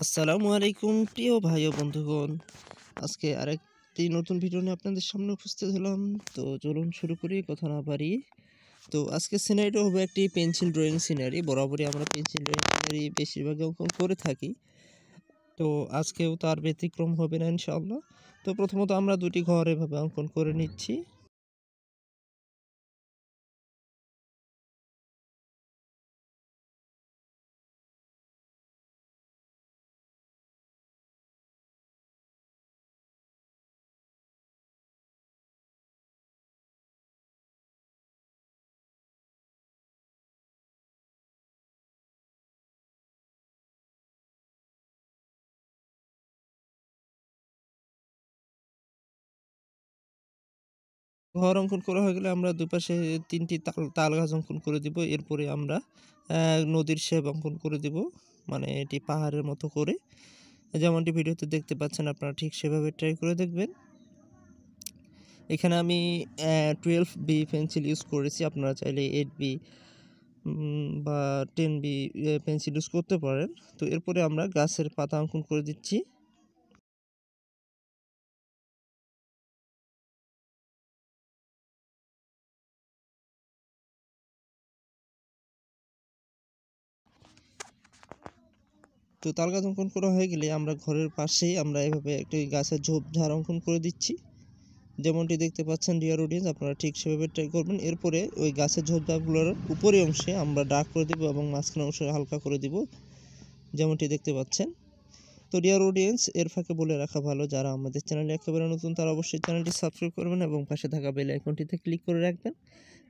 আসসালামু আলাইকুম প্রিয় ভাই ও বন্ধুগণ আজকে আরেকটি নতুন ভিডিও নিয়ে আপনাদের সামনে উপস্থিত হলাম তো চলুন শুরু করি কথা না পারি তো আজকে সিনারিটি হবে একটি পেন্সিল ড্রয়িং সিনারি বরাবরই আমরা পেন্সিল ড্রয়িং সিনারি বেশিরভাগ অঙ্কন করে থাকি তো আজকেও তার ব্যতিক্রম হবে না ইনশাল্লাহ তো প্রথমত আমরা দুটি ঘর এভাবে অঙ্কন করে নিচ্ছি ঘর অঙ্কন করা হয়ে গেলে আমরা দুপাশে তিনটি তাল তাল গাছ অঙ্কন করে দিব এরপরে আমরা নদীর সেব অঙ্কন করে দিব মানে এটি পাহাড়ের মতো করে যেমনটি ভিডিওতে দেখতে পাচ্ছেন আপনারা ঠিক সেভাবে ট্রাই করে দেখবেন এখানে আমি টুয়েলভ বি পেন্সিল ইউজ করেছি আপনারা চাইলে এইট বি বা টেন বি পেন্সিল ইউজ করতে পারেন তো এরপরে আমরা গাছের পাতা অঙ্কন করে দিচ্ছি তো তাল গাছ অঙ্কন করা হয়ে গেলে আমরা ঘরের পাশেই আমরা এভাবে একটি গাছের ঝোপঝাড় অঙ্কন করে দিচ্ছি যেমনটি দেখতে পাচ্ছেন ডিয়ার অডিয়েন্স আপনারা ঠিক সেভাবে ট্রাই করবেন এরপরে ওই গাছের ঝাড়গুলোর উপরে অংশে আমরা ডাক করে দেব এবং মাঝখানে অংশ হালকা করে দেবো যেমনটি দেখতে পাচ্ছেন তো ডিয়ার অডিয়েন্স এর ফাঁকে বলে রাখা ভালো যারা আমাদের চ্যানেলে একেবারে নতুন তারা অবশ্যই চ্যানেলটি সাবস্ক্রাইব করবেন এবং পাশে থাকা বেল আইকনটিতে ক্লিক করে রাখবেন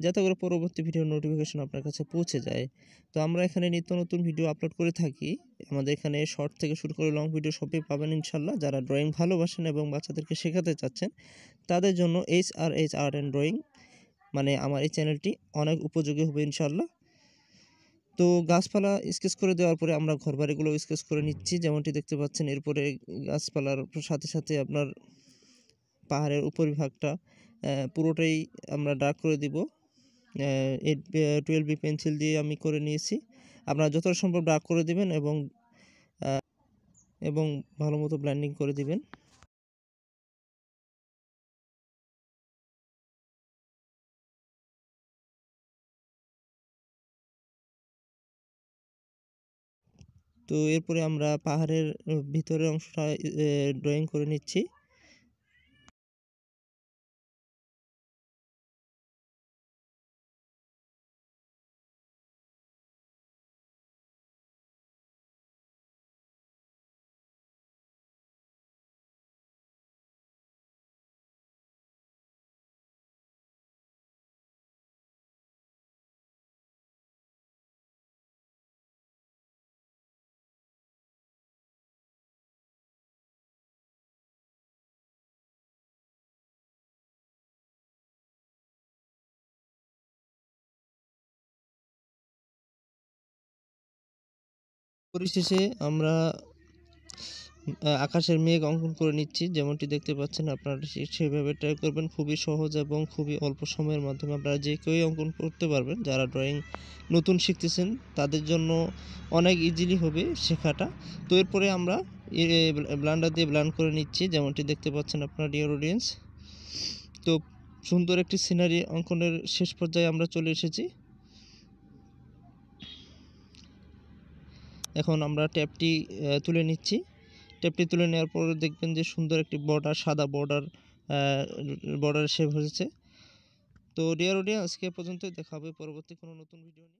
যাতে করে পরবর্তী ভিডিও নোটিফিকেশন আপনার কাছে পৌঁছে যায় তো আমরা এখানে নিত্য নতুন ভিডিও আপলোড করে থাকি আমাদের এখানে শর্ট থেকে শুরু করে লং ভিডিও সবই পাবেন ইনশাল্লাহ যারা ড্রয়িং ভালোবাসেন এবং বাচ্চাদেরকে শেখাতে চাচ্ছেন তাদের জন্য H R H art and drawing মানে আমার এই চ্যানেলটি অনেক উপযোগী হবে ইনশাল্লাহ তো গাছপালা স্কেচ করে দেওয়ার পরে আমরা ঘরবাড়িগুলো স্কেচ করে নিচ্ছি যেমনটি দেখতে পাচ্ছেন এরপরে গাছপালার সাথে সাথে আপনার পাহাড়ের উপরিভাগটা পুরোটাই আমরা ডার্ক করে দিব এইট টুয়েলভ বি পেন্সিল দিয়ে আমি করে নিয়েছি আপনারা যতটা সম্ভব ডার্ক করে দিবেন এবং এবং ভালো মতো ব্ল্যান্ডিং করে দিবেন তো এরপরে আমরা পাহাড়ের ভিতরের অংশটা ড্রয়িং করে নিচ্ছি পরিশেষে আমরা আকাশের মেঘ অঙ্কন করে নিচ্ছি যেমনটি দেখতে পাচ্ছেন আপনারা সেইভাবে ট্রাই করবেন খুবই সহজ এবং খুবই অল্প সময়ের মাধ্যমে আপনারা যে কেউই অঙ্কন করতে পারবেন যারা ড্রয়িং নতুন শিখতেছেন তাদের জন্য অনেক ইজিলি হবে শেখাটা তো এরপরে আমরা ব্লান্ডার দিয়ে ব্লান্ড করে নিচ্ছি যেমনটি দেখতে পাচ্ছেন আপনার ডিয়ার অডিয়েন্স তো সুন্দর একটি সিনারি অঙ্কনের শেষ পর্যায়ে আমরা চলে এসেছি এখন আমরা ট্যাপটি তুলে নিচ্ছি ট্যাপটি তুলে নেওয়ার পর দেখবেন যে সুন্দর একটি বর্ডার সাদা বর্ডার বর্ডার শেপ হয়েছে তো ডিয়ার ওডিয়া আজকে পর্যন্ত দেখাবে পরবর্তী কোনো নতুন ভিডিও